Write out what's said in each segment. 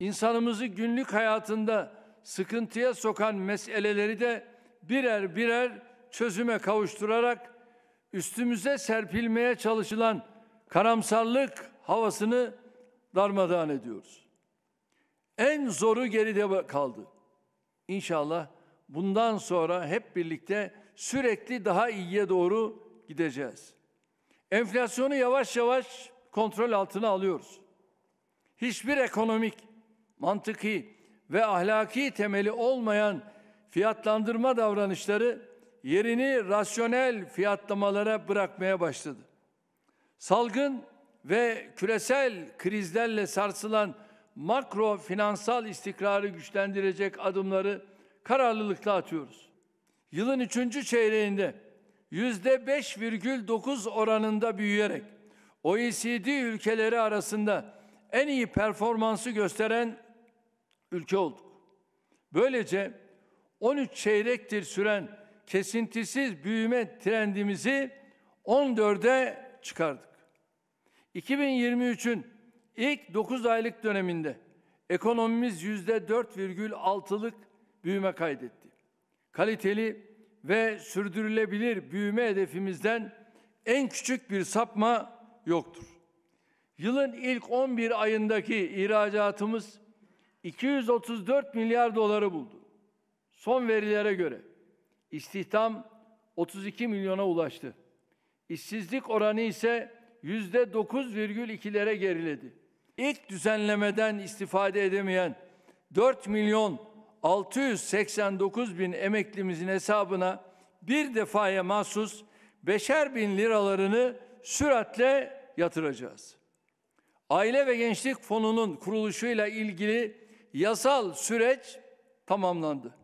insanımızı günlük hayatında sıkıntıya sokan meseleleri de birer birer çözüme kavuşturarak üstümüze serpilmeye çalışılan karamsarlık havasını darmadağın ediyoruz. En zoru geride kaldı. İnşallah bundan sonra hep birlikte sürekli daha iyiye doğru gideceğiz. Enflasyonu yavaş yavaş kontrol altına alıyoruz. Hiçbir ekonomik mantıki ve ahlaki temeli olmayan fiyatlandırma davranışları yerini rasyonel fiyatlamalara bırakmaya başladı. Salgın ve küresel krizlerle sarsılan makro finansal istikrarı güçlendirecek adımları kararlılıkla atıyoruz. Yılın üçüncü çeyreğinde yüzde 5,9 oranında büyüyerek OECD ülkeleri arasında en iyi performansı gösteren ülke olduk. Böylece 13 çeyrektir süren kesintisiz büyüme trendimizi 14'e çıkardık. 2023'ün ilk 9 aylık döneminde ekonomimiz %4,6'lık büyüme kaydetti. Kaliteli ve sürdürülebilir büyüme hedefimizden en küçük bir sapma yoktur. Yılın ilk 11 ayındaki ihracatımız 234 milyar doları buldu. Son verilere göre istihdam 32 milyona ulaştı. İşsizlik oranı ise %9,2'lere geriledi. İlk düzenlemeden istifade edemeyen 4 milyon 689 bin emeklimizin hesabına bir defaya mahsus beşer bin liralarını süratle yatıracağız. Aile ve Gençlik Fonu'nun kuruluşuyla ilgili yasal süreç tamamlandı.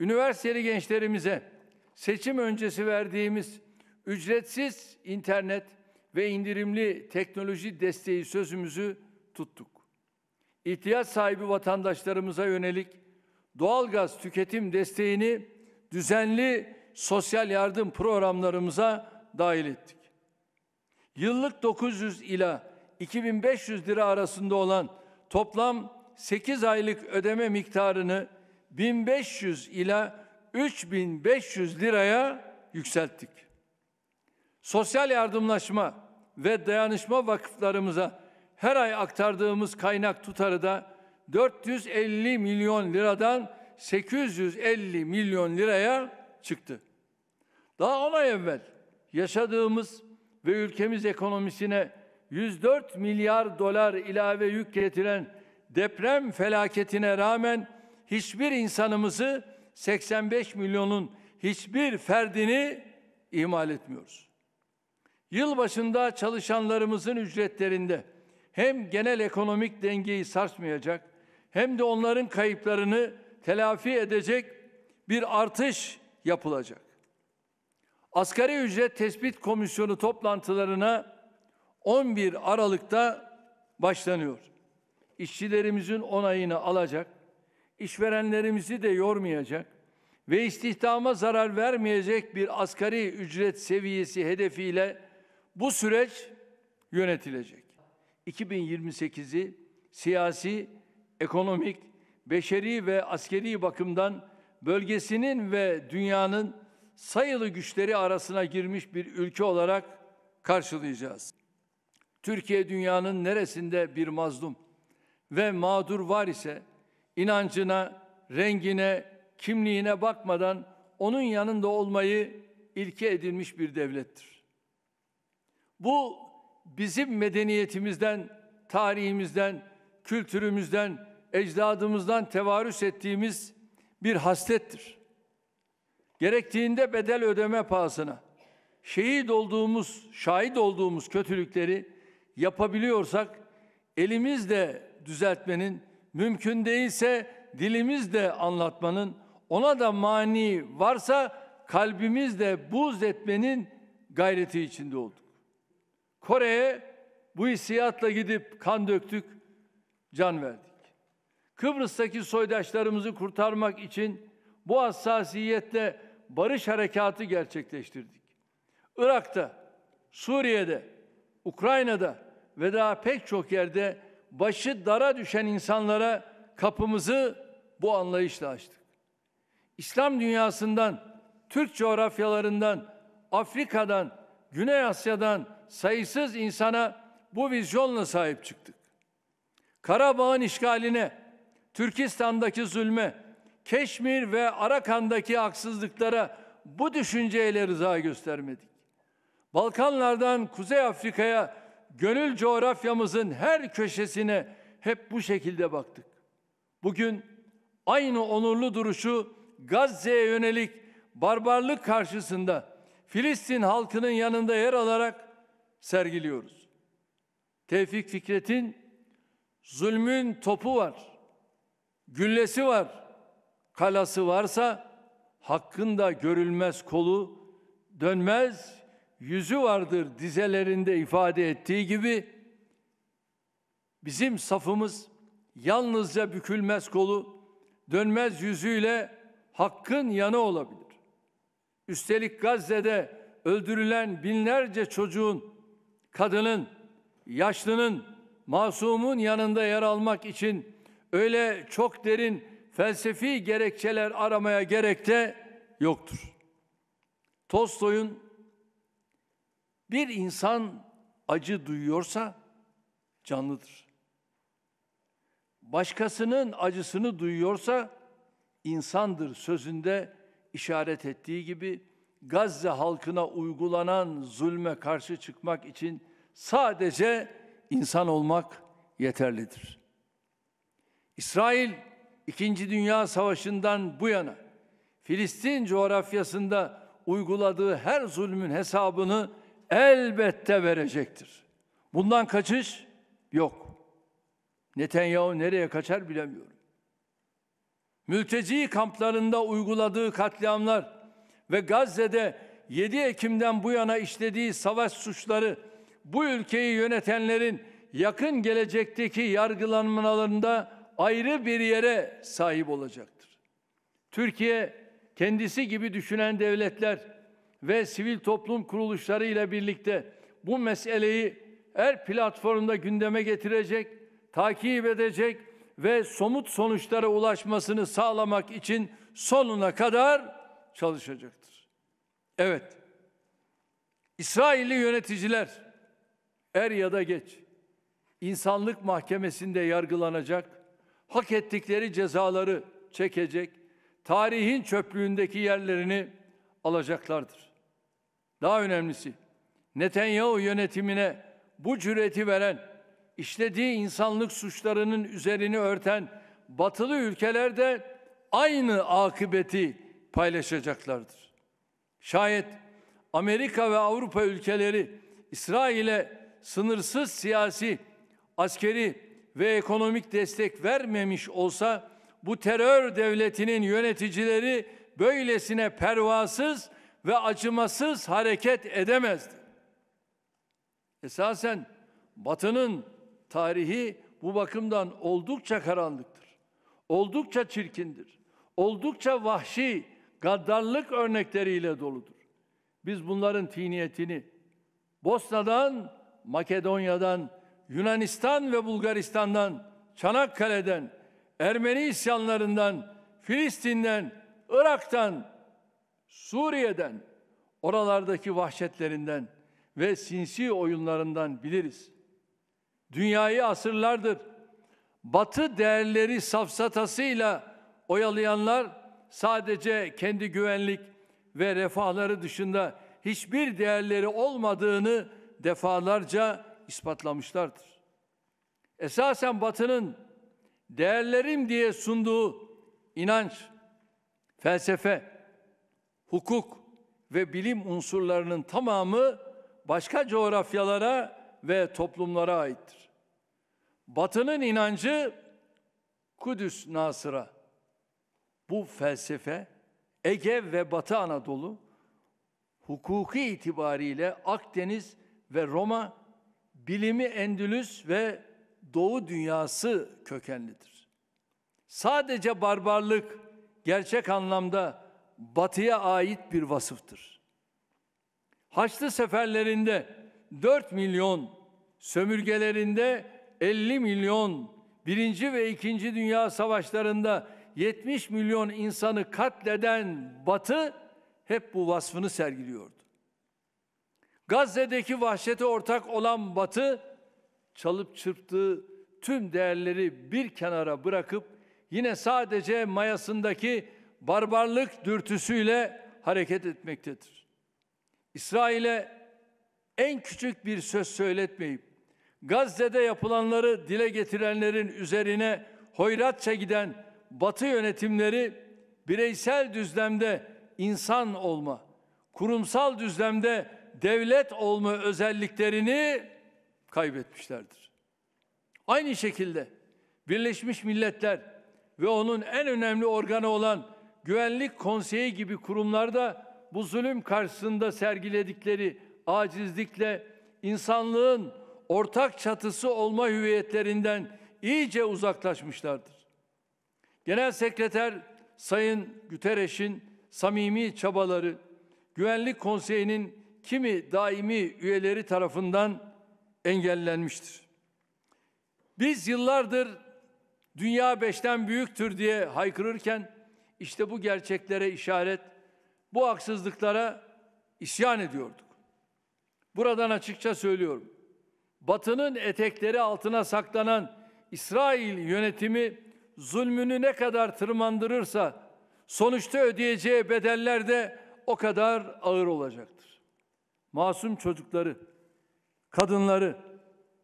Üniversiteli gençlerimize seçim öncesi verdiğimiz ücretsiz internet ve indirimli teknoloji desteği sözümüzü tuttuk. İhtiyaç sahibi vatandaşlarımıza yönelik doğalgaz tüketim desteğini düzenli sosyal yardım programlarımıza dahil ettik. Yıllık 900 ila 2500 lira arasında olan toplam 8 aylık ödeme miktarını 1500 ila 3500 liraya yükselttik. Sosyal yardımlaşma ve dayanışma vakıflarımıza her ay aktardığımız kaynak tutarı da 450 milyon liradan 850 milyon liraya çıktı. Daha 10 ay evvel yaşadığımız ve ülkemiz ekonomisine 104 milyar dolar ilave yük getiren deprem felaketine rağmen hiçbir insanımızı 85 milyonun hiçbir ferdini ihmal etmiyoruz. Yılbaşında çalışanlarımızın ücretlerinde hem genel ekonomik dengeyi sarsmayacak hem de onların kayıplarını telafi edecek bir artış yapılacak. Asgari ücret tespit komisyonu toplantılarına 11 Aralık'ta başlanıyor işçilerimizin onayını alacak, işverenlerimizi de yormayacak ve istihdama zarar vermeyecek bir asgari ücret seviyesi hedefiyle bu süreç yönetilecek. 2028'i siyasi, ekonomik, beşeri ve askeri bakımdan bölgesinin ve dünyanın sayılı güçleri arasına girmiş bir ülke olarak karşılayacağız. Türkiye dünyanın neresinde bir mazlum? ve mağdur var ise inancına, rengine, kimliğine bakmadan onun yanında olmayı ilke edilmiş bir devlettir. Bu bizim medeniyetimizden, tarihimizden, kültürümüzden, ecdadımızdan tevarüs ettiğimiz bir haslettir. Gerektiğinde bedel ödeme pahasına şehit olduğumuz, şahit olduğumuz kötülükleri yapabiliyorsak elimizde düzeltmenin, mümkün değilse dilimizle anlatmanın, ona da mani varsa kalbimizle buz etmenin gayreti içinde olduk. Kore'ye bu hissiyatla gidip kan döktük, can verdik. Kıbrıs'taki soydaşlarımızı kurtarmak için bu hassasiyetle barış harekatı gerçekleştirdik. Irak'ta, Suriye'de, Ukrayna'da ve daha pek çok yerde başı dara düşen insanlara kapımızı bu anlayışla açtık. İslam dünyasından, Türk coğrafyalarından, Afrika'dan, Güney Asya'dan sayısız insana bu vizyonla sahip çıktık. Karabağ'ın işgaline, Türkistan'daki zulme, Keşmir ve Arakan'daki haksızlıklara bu düşünceyle rıza göstermedik. Balkanlardan Kuzey Afrika'ya gönül coğrafyamızın her köşesine hep bu şekilde baktık. Bugün aynı onurlu duruşu Gazze'ye yönelik barbarlık karşısında Filistin halkının yanında yer alarak sergiliyoruz. Tevfik Fikret'in zulmün topu var, güllesi var, kalası varsa hakkında görülmez kolu dönmez yüzü vardır dizelerinde ifade ettiği gibi bizim safımız yalnızca bükülmez kolu, dönmez yüzüyle hakkın yanı olabilir. Üstelik Gazze'de öldürülen binlerce çocuğun, kadının, yaşlının, masumun yanında yer almak için öyle çok derin felsefi gerekçeler aramaya gerek de yoktur. Tolstoy'un bir insan acı duyuyorsa canlıdır. Başkasının acısını duyuyorsa insandır sözünde işaret ettiği gibi Gazze halkına uygulanan zulme karşı çıkmak için sadece insan olmak yeterlidir. İsrail İkinci Dünya Savaşı'ndan bu yana Filistin coğrafyasında uyguladığı her zulmün hesabını elbette verecektir. Bundan kaçış yok. Netanyahu nereye kaçar bilemiyorum. Mülteci kamplarında uyguladığı katliamlar ve Gazze'de 7 Ekim'den bu yana işlediği savaş suçları bu ülkeyi yönetenlerin yakın gelecekteki yargılanmalarında ayrı bir yere sahip olacaktır. Türkiye kendisi gibi düşünen devletler ve sivil toplum kuruluşları ile birlikte bu meseleyi her platformda gündeme getirecek, takip edecek ve somut sonuçlara ulaşmasını sağlamak için sonuna kadar çalışacaktır. Evet. İsrailli yöneticiler er ya da geç insanlık mahkemesinde yargılanacak, hak ettikleri cezaları çekecek, tarihin çöplüğündeki yerlerini alacaklardır. Daha önemlisi Netanyahu yönetimine bu cüreti veren, işlediği insanlık suçlarının üzerini örten batılı ülkeler de aynı akıbeti paylaşacaklardır. Şayet Amerika ve Avrupa ülkeleri İsrail'e sınırsız siyasi, askeri ve ekonomik destek vermemiş olsa bu terör devletinin yöneticileri böylesine pervasız ve acımasız hareket edemezdi. Esasen Batı'nın tarihi bu bakımdan oldukça karanlıktır. Oldukça çirkindir. Oldukça vahşi, gaddarlık örnekleriyle doludur. Biz bunların tiniyetini Bosna'dan, Makedonya'dan, Yunanistan ve Bulgaristan'dan, Çanakkale'den, Ermeni isyanlarından, Filistin'den, Irak'tan, Suriye'den, oralardaki vahşetlerinden ve sinsi oyunlarından biliriz. Dünyayı asırlardır batı değerleri safsatasıyla oyalayanlar sadece kendi güvenlik ve refahları dışında hiçbir değerleri olmadığını defalarca ispatlamışlardır. Esasen Batı'nın değerlerim diye sunduğu inanç, felsefe, hukuk ve bilim unsurlarının tamamı başka coğrafyalara ve toplumlara aittir. Batının inancı Kudüs Nasır'a. Bu felsefe Ege ve Batı Anadolu hukuki itibariyle Akdeniz ve Roma, bilimi Endülüs ve Doğu dünyası kökenlidir. Sadece barbarlık gerçek anlamda batıya ait bir vasıftır. Haçlı seferlerinde 4 milyon, sömürgelerinde 50 milyon, birinci ve ikinci dünya savaşlarında 70 milyon insanı katleden Batı hep bu vasfını sergiliyordu. Gazze'deki vahşete ortak olan Batı çalıp çırptığı tüm değerleri bir kenara bırakıp yine sadece mayasındaki barbarlık dürtüsüyle hareket etmektedir. İsrail'e en küçük bir söz söyletmeyip Gazze'de yapılanları dile getirenlerin üzerine hoyratça giden Batı yönetimleri bireysel düzlemde insan olma, kurumsal düzlemde devlet olma özelliklerini kaybetmişlerdir. Aynı şekilde Birleşmiş Milletler ve onun en önemli organı olan Güvenlik Konseyi gibi kurumlarda bu zulüm karşısında sergiledikleri acizlikle insanlığın ortak çatısı olma hüviyetlerinden iyice uzaklaşmışlardır. Genel Sekreter Sayın Gütereş'in samimi çabaları Güvenlik Konseyi'nin kimi daimi üyeleri tarafından engellenmiştir. Biz yıllardır dünya beşten büyüktür diye haykırırken işte bu gerçeklere işaret, bu haksızlıklara isyan ediyorduk. Buradan açıkça söylüyorum. Batının etekleri altına saklanan İsrail yönetimi zulmünü ne kadar tırmandırırsa sonuçta ödeyeceği bedeller de o kadar ağır olacaktır. Masum çocukları, kadınları,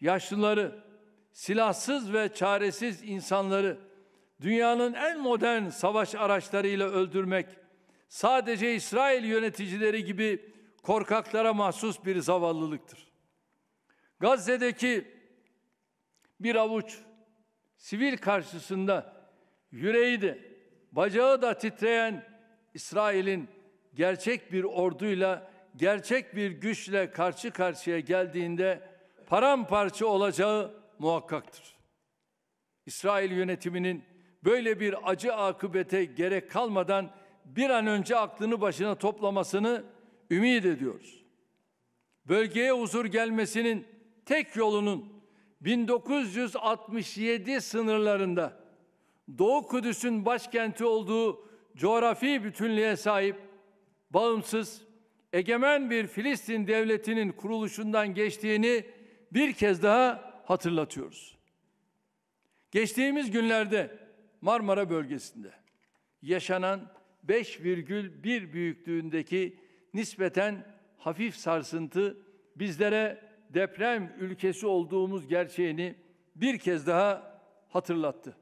yaşlıları, silahsız ve çaresiz insanları dünyanın en modern savaş araçlarıyla öldürmek sadece İsrail yöneticileri gibi korkaklara mahsus bir zavallılıktır. Gazze'deki bir avuç sivil karşısında yüreği de bacağı da titreyen İsrail'in gerçek bir orduyla, gerçek bir güçle karşı karşıya geldiğinde paramparça olacağı muhakkaktır. İsrail yönetiminin böyle bir acı akıbete gerek kalmadan bir an önce aklını başına toplamasını ümit ediyoruz. Bölgeye huzur gelmesinin tek yolunun 1967 sınırlarında Doğu Kudüs'ün başkenti olduğu coğrafi bütünlüğe sahip, bağımsız, egemen bir Filistin devletinin kuruluşundan geçtiğini bir kez daha hatırlatıyoruz. Geçtiğimiz günlerde Marmara bölgesinde yaşanan 5,1 büyüklüğündeki nispeten hafif sarsıntı bizlere deprem ülkesi olduğumuz gerçeğini bir kez daha hatırlattı.